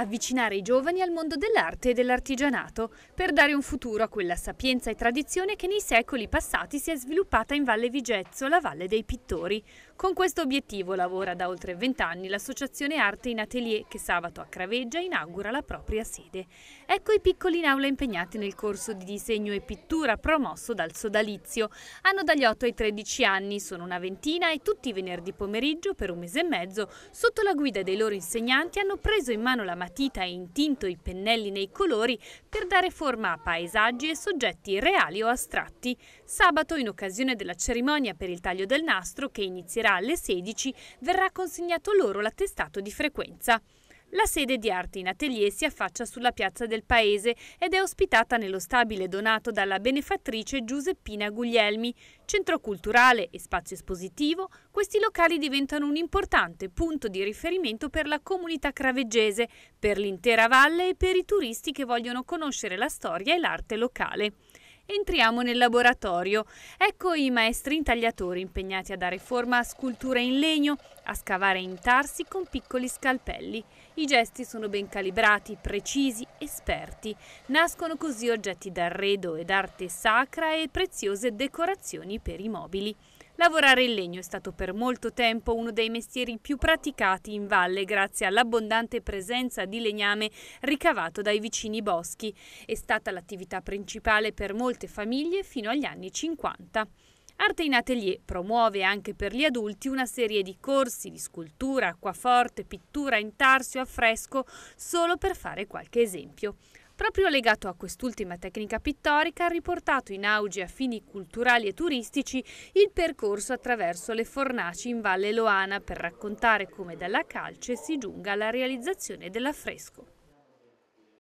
avvicinare i giovani al mondo dell'arte e dell'artigianato per dare un futuro a quella sapienza e tradizione che nei secoli passati si è sviluppata in Valle Vigezzo, la Valle dei Pittori. Con questo obiettivo lavora da oltre 20 anni l'associazione Arte in Atelier che sabato a Craveggia inaugura la propria sede. Ecco i piccoli in aula impegnati nel corso di disegno e pittura promosso dal Sodalizio. Hanno dagli 8 ai 13 anni, sono una ventina e tutti i venerdì pomeriggio per un mese e mezzo, sotto la guida dei loro insegnanti, hanno preso in mano la materia matita e intinto i pennelli nei colori per dare forma a paesaggi e soggetti reali o astratti. Sabato, in occasione della cerimonia per il taglio del nastro, che inizierà alle 16, verrà consegnato loro l'attestato di frequenza. La sede di Arte in Atelier si affaccia sulla piazza del paese ed è ospitata nello stabile donato dalla benefattrice Giuseppina Guglielmi. Centro culturale e spazio espositivo, questi locali diventano un importante punto di riferimento per la comunità craveggese, per l'intera valle e per i turisti che vogliono conoscere la storia e l'arte locale. Entriamo nel laboratorio. Ecco i maestri intagliatori impegnati a dare forma a sculture in legno, a scavare intarsi con piccoli scalpelli. I gesti sono ben calibrati, precisi, esperti. Nascono così oggetti d'arredo ed arte sacra e preziose decorazioni per i mobili. Lavorare in legno è stato per molto tempo uno dei mestieri più praticati in valle grazie all'abbondante presenza di legname ricavato dai vicini boschi. È stata l'attività principale per molte famiglie fino agli anni 50. Arte in Atelier promuove anche per gli adulti una serie di corsi di scultura, acquaforte, pittura in tarsio, affresco, solo per fare qualche esempio. Proprio legato a quest'ultima tecnica pittorica ha riportato in auge a fini culturali e turistici il percorso attraverso le fornaci in Valle Loana per raccontare come dalla calce si giunga alla realizzazione dell'affresco.